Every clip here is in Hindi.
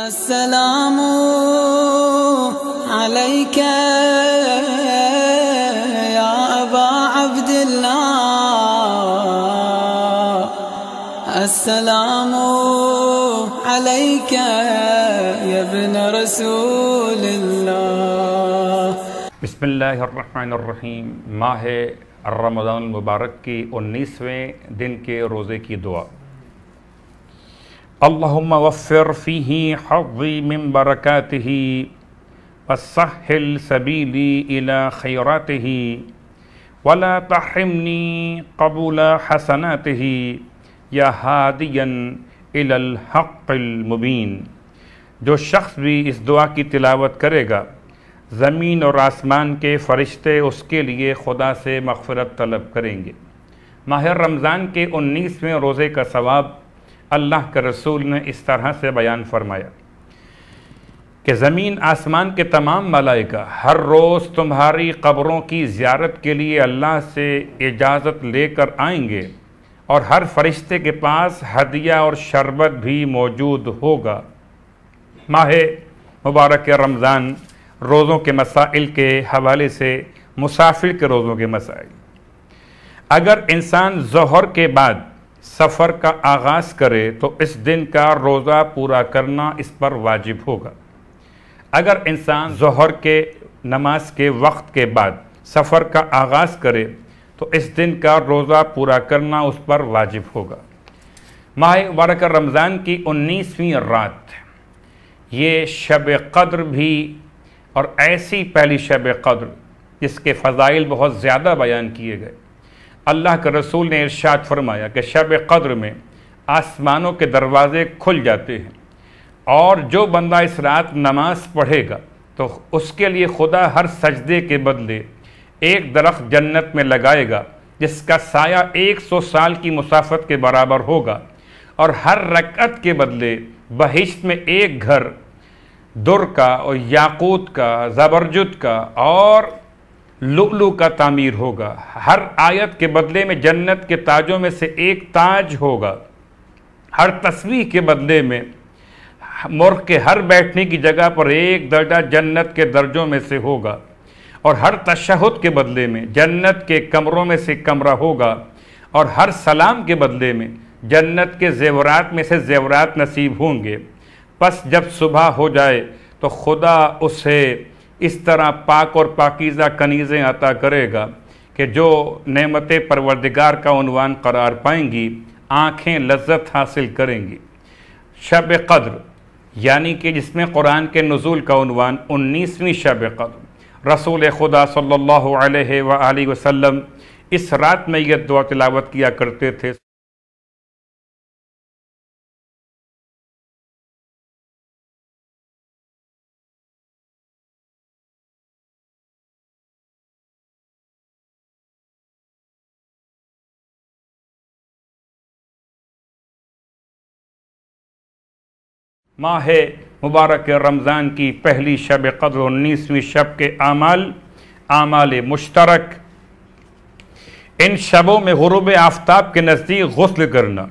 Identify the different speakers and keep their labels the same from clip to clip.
Speaker 1: السلام عليك يا أبا عبد الله السلام عليك يا ابن رسول الله بسم الله الرحمن الرحيم ماہ رمضان المبارك کی انیسویں دن کے روزے کی دعا अल्लाहुम्मा वफ़िर फ़ीही हज़ी मिन बरकातिही वसहल सबीली इला खैरातिही वला तहमनी कबूल हसनातिही या हादियन इलल हक़ल मुबीन जो शख्स भी इस दुआ की तिलावत करेगा ज़मीन और आसमान के फरिश्ते उसके लिए खुदा से मगफरत तलब करेंगे माह रमज़ान के उन्नीसवें रोज़े का सवाब अल्लाह के रसूल ने इस तरह से बयान फरमाया कि ज़मीन आसमान के तमाम मलाइका हर रोज़ तुम्हारी कब्रों की ज्यारत के लिए अल्लाह से इजाज़त लेकर आएंगे और हर फरिश्ते के पास हदिया और शरबत भी मौजूद होगा माह मुबारक रमज़ान रोज़ों के मसाइल के हवाले से मुसाफिर के रोज़ों के मसाइल अगर इंसान जहर के बाद सफ़र का आगाज़ करे तो इस दिन का रोज़ा पूरा करना इस पर वाजिब होगा अगर इंसान जहर के नमाज के वक्त के बाद सफ़र का आगाज़ करे तो इस दिन का रोज़ा पूरा करना उस पर वाजिब होगा माह वरक रमज़ान की उन्नीसवीं रात ये शब कद्र भी और ऐसी पहली शब कद्र जिसके फ़जाइल बहुत ज़्यादा बयान किए गए अल्लाह के रसूल ने इरशाद फरमाया कि शब कद्र में आसमानों के दरवाज़े खुल जाते हैं और जो बंदा इस रात नमाज पढ़ेगा तो उसके लिए खुदा हर सजदे के बदले एक दरख्त जन्नत में लगाएगा जिसका साया 100 साल की मुसाफत के बराबर होगा और हर रकत के बदले बहिश्त में एक घर दुर का और याकूत का ज़बरजुद का और लुलू का तामीर होगा हर आयत के बदले में जन्नत के ताजों में से एक ताज होगा हर तस्वीर के बदले में मुर्ख के हर बैठने की जगह पर एक दर्जा जन्नत के दर्जों में से होगा और हर तशहद के बदले में जन्नत के कमरों में से कमरा होगा और हर सलाम के बदले में जन्नत के जेवरात में से जेवरात नसीब होंगे बस जब सुबह हो जाए तो खुदा उसे इस तरह पाक और पाकिज़ा कनीज़ें अता करेगा कि जो नमत परवरदिगार का उनवान करार पाएंगी आँखें लज्जत हासिल करेंगी शब कद्र यानी कि जिसमें कुरान के नज़ुल का उनवान उन्नीसवीं शब कद्र रसूल खुदा सल्लल्लाहु अलैहि वसल्लम इस रात में यह दुआ तिलावत किया करते थे माह मुबारक रमज़ान की पहली शब कदर उन्नीसवीं शब के आमाल आमाल मुश्तरक इन शबों में गुरुब आफ्ताब के नज़दीक गसल करना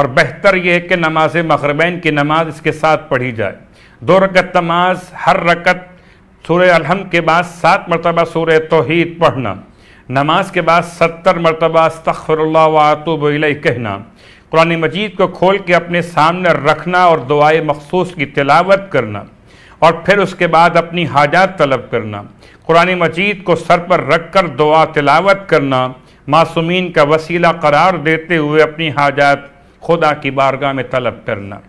Speaker 1: और बेहतर यह है कि नमाज मगरबैन की नमाज इसके साथ पढ़ी जाए दो रकत नमाज हर रकत सूर्य अलहम के बाद सात मरतबा सूर तोहद पढ़ना नमाज के बाद सत्तर मरतबा तखरल वातुब कहना कुरान मजीद को खोल के अपने सामने रखना और दुआए मखसूस की तिलावत करना और फिर उसके बाद अपनी हाजात तलब करना कुरान मजीद को सर पर रख कर दुआ तिलावत करना मासूमीन का वसीला करार देते हुए अपनी हाजात खुदा की बारगाह में तलब करना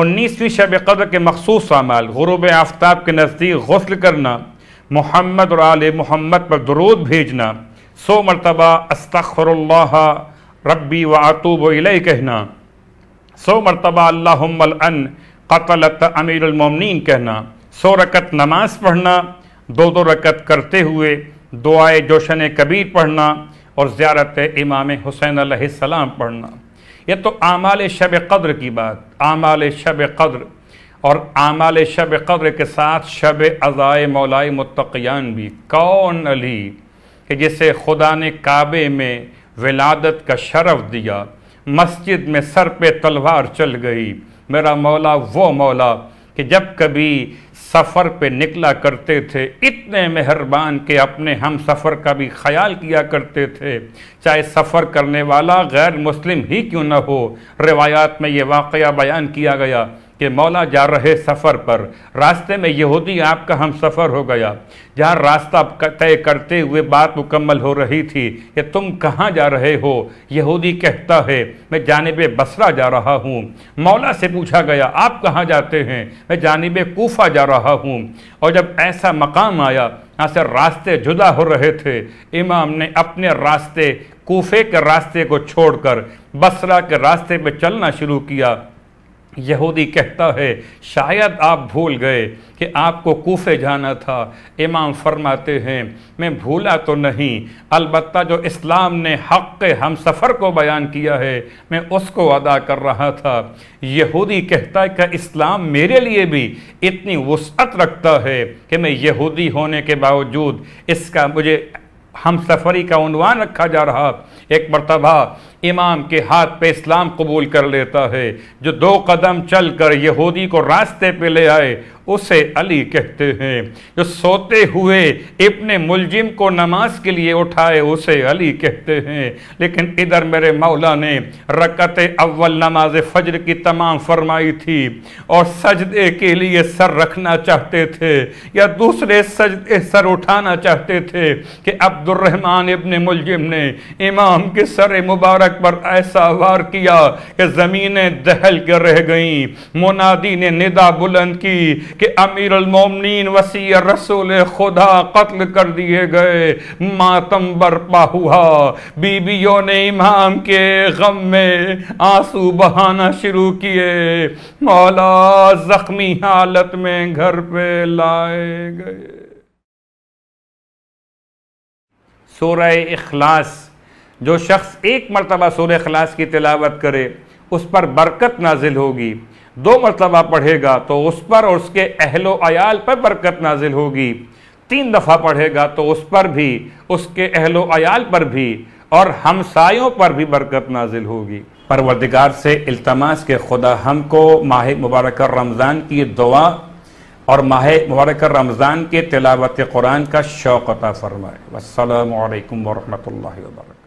Speaker 1: उन्नीसवीं शब कदर के मखसूस अमाल गुरुब आफ्ताब के नज़दीक गसल करना मोहम्मद और आल मोहम्मद पर दरूद भेजना सो मरतबा अस्तखरल्ला रब्बी व आतूब कहना सौ मरतबा अन कतलत अमीरमिन कहना सौ रकत नमाज पढ़ना दो दो रकत करते हुए दुआए जोशन कबीर पढ़ना और ज़्यारत इमाम हुसैन सलाम पढ़ना ये तो आमाल शब कद्र की बात आमाल शब कद्र और आमाल शब कद्र के साथ शब अज़ाए मौलाए मुतक़ियान भी कौन अली कि जिसे खुदा ने काबे में विलादत का शरफ दिया मस्जिद में सर पे तलवार चल गई मेरा मौला वो मौला कि जब कभी सफ़र पे निकला करते थे इतने मेहरबान के अपने हम सफ़र का भी ख्याल किया करते थे चाहे सफ़र करने वाला गैर मुस्लिम ही क्यों न हो रिवायात में ये वाक़ बयान किया गया कि मौला जा रहे सफ़र पर रास्ते में यहूदी आपका हम सफ़र हो गया जहाँ रास्ता तय करते हुए बात मुकम्मल हो रही थी कि तुम कहाँ जा रहे हो यहूदी कहता है मैं जानब बसरा जा रहा हूँ मौला से पूछा गया आप कहाँ जाते हैं मैं जानब कोफा जा रहा हूँ और जब ऐसा मकाम आया यहाँ से रास्ते जुदा हो रहे थे इमाम ने अपने रास्ते कोफे के रास्ते को छोड़कर बसरा के रास्ते पर चलना शुरू किया यहूदी कहता है शायद आप भूल गए कि आपको कोफे जाना था इमाम फरमाते हैं मैं भूला तो नहीं अलबत् जो इस्लाम ने हक़ हम सफ़र को बयान किया है मैं उसको अदा कर रहा था यहूदी कहता है कि इस्लाम मेरे लिए भी इतनी वसअत रखता है कि मैं यहूदी होने के बावजूद इसका मुझे हम सफरी का उनवान रखा जा रहा एक मरतबा इमाम के हाथ पे इस्लाम कबूल कर लेता है जो दो कदम चल कर यहूदी को रास्ते पे ले आए उसे अली कहते हैं जो सोते हुए इब्ने मुलजिम को नमाज के लिए उठाए उसे अली कहते हैं लेकिन इधर मेरे मौला ने रकत अव्वल नमाज फजर की तमाम फरमाई थी और सजदे के लिए सर रखना चाहते थे या दूसरे सजदे सर उठाना चाहते थे कि अब्दुलरहमान इब्ने मुलजिम ने इमाम के सर मुबारक पर ऐसा वार किया कि ज़मीनें दहल कर रह गईं मोनादी ने निदा बुलंद की कि अमीर उलमोमिन वसी रसूल खुदा कत्ल कर दिए गए मातम बरपा हुआ बीबियों ने इमाम के गम में आंसू बहाना शुरू किए मौला जख्मी हालत में घर पे लाए गए सोरह अखलास जो शख्स एक मरतबा सोलह अखलास की तिलावत करे उस पर बरकत नाजिल होगी दो मरतबा पढ़ेगा तो उस पर और उसके अहलो आयाल पर बरकत नाजिल होगी तीन दफ़ा पढ़ेगा तो उस पर भी उसके अहलो आयाल पर भी और हमसायों पर भी बरकत नाजिल होगी परवरदिगार से अल्तमास के खुदा हमको माह मुबारक रमज़ान की दुआ और माह मुबारक रमज़ान के तिलावत कुरान का शौक़ अता फ़रमाए वालकम वरहमल वर्क